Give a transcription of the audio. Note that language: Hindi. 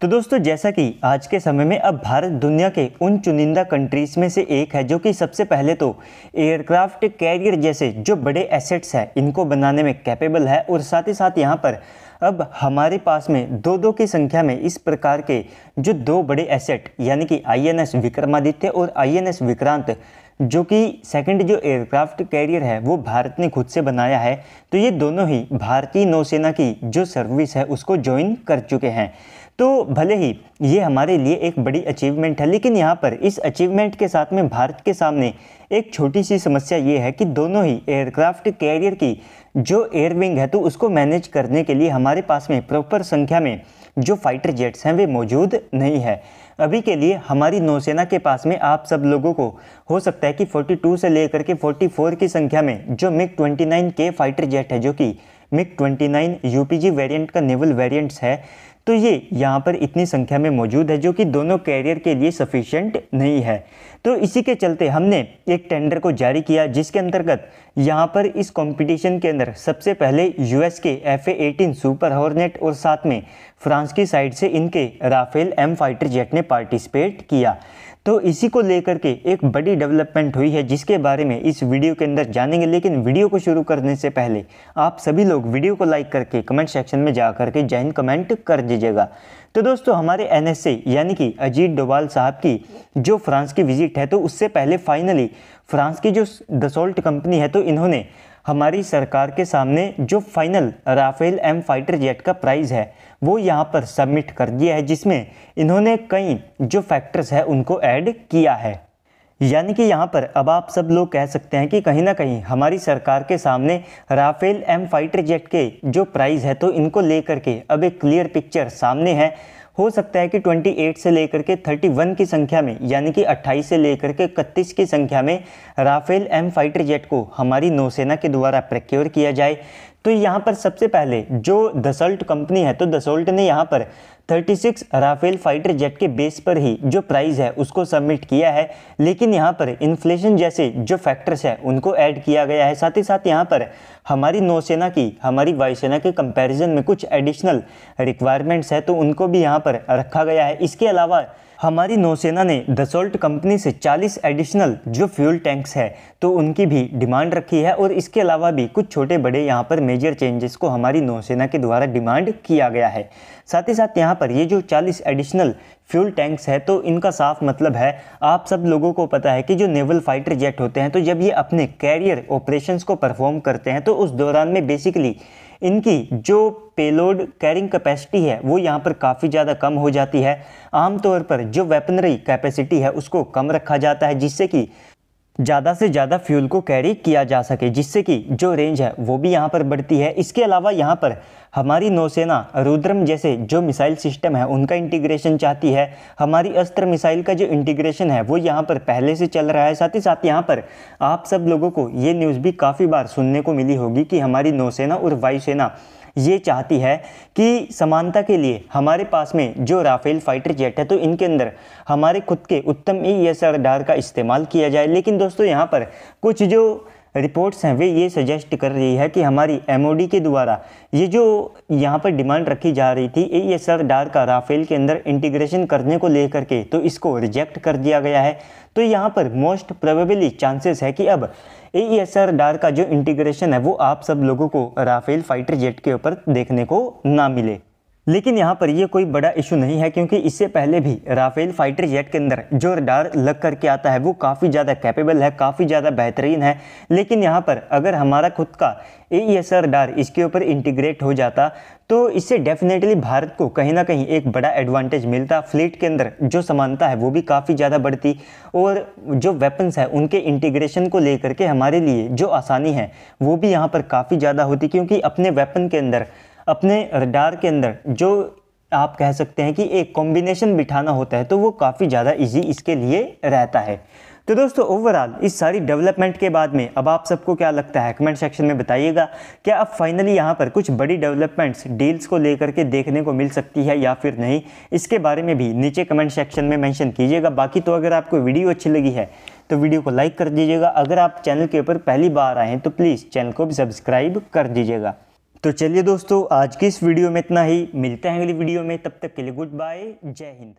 तो दोस्तों जैसा कि आज के समय में अब भारत दुनिया के उन चुनिंदा कंट्रीज़ में से एक है जो कि सबसे पहले तो एयरक्राफ्ट कैरियर जैसे जो बड़े एसेट्स हैं इनको बनाने में कैपेबल है और साथ ही साथ यहाँ पर अब हमारे पास में दो दो की संख्या में इस प्रकार के जो दो बड़े एसेट यानी कि आईएनएस विक्रमादित्य और आईएनएस विक्रांत जो कि सेकंड जो एयरक्राफ्ट कैरियर है वो भारत ने खुद से बनाया है तो ये दोनों ही भारतीय नौसेना की जो सर्विस है उसको ज्वाइन कर चुके हैं तो भले ही ये हमारे लिए एक बड़ी अचीवमेंट है लेकिन यहाँ पर इस अचीवमेंट के साथ में भारत के सामने एक छोटी सी समस्या ये है कि दोनों ही एयरक्राफ्ट कैरियर की जो एयरविंग है तो उसको मैनेज करने के लिए हमारे पास में प्रॉपर संख्या में जो फाइटर जेट्स हैं वे मौजूद नहीं है अभी के लिए हमारी नौसेना के पास में आप सब लोगों को हो सकता है कि 42 से लेकर के 44 की संख्या में जो मिग 29 के फाइटर जेट है जो कि मिग 29 यूपीजी वेरिएंट का नेवल वेरिएंट्स है तो ये यहाँ पर इतनी संख्या में मौजूद है जो कि दोनों कैरियर के लिए सफिशेंट नहीं है तो इसी के चलते हमने एक टेंडर को जारी किया जिसके अंतर्गत यहाँ पर इस कंपटीशन के अंदर सबसे पहले यूएस के एफ एटीन सुपर हॉर्नेट और साथ में फ्रांस की साइड से इनके राफेल एम फाइटर जेट ने पार्टिसिपेट किया तो इसी को लेकर के एक बड़ी डेवलपमेंट हुई है जिसके बारे में इस वीडियो के अंदर जानेंगे लेकिन वीडियो को शुरू करने से पहले आप सभी लोग वीडियो को लाइक करके कमेंट सेक्शन में जा करके जय हिंद कमेंट कर दीजिएगा तो दोस्तों हमारे एन यानी कि अजीत डोवाल साहब की जो फ्रांस की विजिट है तो उससे पहले फाइनली फ्रांस की जो दसोल्ट कंपनी है तो इन्होंने हमारी सरकार के सामने जो final Rafale M fighter jet का प्राइज़ है वो यहाँ पर सबमिट कर दिया है जिसमें इन्होंने कई जो फैक्टर्स है उनको ऐड किया है यानी कि यहाँ पर अब आप सब लोग कह सकते हैं कि कहीं ना कहीं हमारी सरकार के सामने राफेल एम फाइटर जेट के जो प्राइज़ है तो इनको लेकर के अब एक क्लियर पिक्चर सामने है हो सकता है कि 28 से लेकर के 31 की संख्या में यानी कि 28 से लेकर के 31 की संख्या में राफेल एम फाइटर जेट को हमारी नौसेना के द्वारा प्रक्योर किया जाए तो यहाँ पर सबसे पहले जो दसल्ट कंपनी है तो दसोल्ट ने यहाँ पर 36 राफेल फाइटर जेट के बेस पर ही जो प्राइस है उसको सबमिट किया है लेकिन यहाँ पर इन्फ्लेशन जैसे जो फैक्टर्स हैं उनको ऐड किया गया है साथ ही साथ यहाँ पर हमारी नौसेना की हमारी वायुसेना के कंपैरिजन में कुछ एडिशनल रिक्वायरमेंट्स है तो उनको भी यहाँ पर रखा गया है इसके अलावा हमारी नौसेना ने दसोल्ट कंपनी से 40 एडिशनल जो फ्यूल टैंक्स है तो उनकी भी डिमांड रखी है और इसके अलावा भी कुछ छोटे बड़े यहाँ पर मेजर चेंजेस को हमारी नौसेना के द्वारा डिमांड किया गया है साथ ही साथ यहाँ पर ये जो 40 एडिशनल फ्यूल टैंक्स है तो इनका साफ मतलब है आप सब लोगों को पता है कि जो नेवल फाइटर जेट होते हैं तो जब ये अपने कैरियर ऑपरेशंस को परफॉर्म करते हैं तो उस दौरान में बेसिकली इनकी जो पेलोड कैरिंग कैपेसिटी है वो यहाँ पर काफ़ी ज़्यादा कम हो जाती है आमतौर पर जो वेपनरी कैपेसिटी है उसको कम रखा जाता है जिससे कि ज़्यादा से ज़्यादा फ्यूल को कैरी किया जा सके जिससे कि जो रेंज है वो भी यहाँ पर बढ़ती है इसके अलावा यहाँ पर हमारी नौसेना रुद्रम जैसे जो मिसाइल सिस्टम है उनका इंटीग्रेशन चाहती है हमारी अस्त्र मिसाइल का जो इंटीग्रेशन है वो यहाँ पर पहले से चल रहा है साथ ही साथ यहाँ पर आप सब लोगों को ये न्यूज़ भी काफ़ी बार सुनने को मिली होगी कि हमारी नौसेना और वायुसेना ये चाहती है कि समानता के लिए हमारे पास में जो राफेल फाइटर जेट है तो इनके अंदर हमारे खुद के उत्तम ई एस का इस्तेमाल किया जाए लेकिन दोस्तों यहाँ पर कुछ जो रिपोर्ट्स हैं वे ये सजेस्ट कर रही है कि हमारी एमओडी के द्वारा ये जो यहाँ पर डिमांड रखी जा रही थी ए एस आर डार का राफेल के अंदर इंटीग्रेशन करने को लेकर के तो इसको रिजेक्ट कर दिया गया है तो यहाँ पर मोस्ट प्रोबेबली चांसेस है कि अब ए एस आर डार का जो इंटीग्रेशन है वो आप सब लोगों को राफेल फाइटर जेट के ऊपर देखने को ना मिले लेकिन यहाँ पर यह कोई बड़ा इशू नहीं है क्योंकि इससे पहले भी राफेल फाइटर जेट के अंदर जो रडार लग करके आता है वो काफ़ी ज़्यादा कैपेबल है काफ़ी ज़्यादा बेहतरीन है लेकिन यहाँ पर अगर हमारा खुद का A E e S radar इसके ऊपर इंटीग्रेट हो जाता तो इससे डेफिनेटली भारत को कहीं ना कहीं एक बड़ा एडवांटेज मिलता फ्लीट के अंदर जो समानता है वो भी काफ़ी ज़्यादा बढ़ती और जो वेपन्स है उनके इंटीग्रेशन को लेकर के हमारे लिए जो आसानी है वो भी यहाँ पर काफ़ी ज़्यादा होती क्योंकि अपने वेपन के अंदर अपने रडार के अंदर जो आप कह सकते हैं कि एक कॉम्बिनेशन बिठाना होता है तो वो काफ़ी ज़्यादा इजी इसके लिए रहता है तो दोस्तों ओवरऑल इस सारी डेवलपमेंट के बाद में अब आप सबको क्या लगता है कमेंट सेक्शन में बताइएगा क्या अब फाइनली यहाँ पर कुछ बड़ी डेवलपमेंट्स डील्स को लेकर के देखने को मिल सकती है या फिर नहीं इसके बारे में भी नीचे कमेंट सेक्शन में मैंशन कीजिएगा बाकी तो अगर आपको वीडियो अच्छी लगी है तो वीडियो को लाइक कर दीजिएगा अगर आप चैनल के ऊपर पहली बार आएँ तो प्लीज़ चैनल को भी सब्सक्राइब कर दीजिएगा तो चलिए दोस्तों आज की इस वीडियो में इतना ही मिलते हैं अगली वीडियो में तब तक के लिए गुड बाय जय हिंद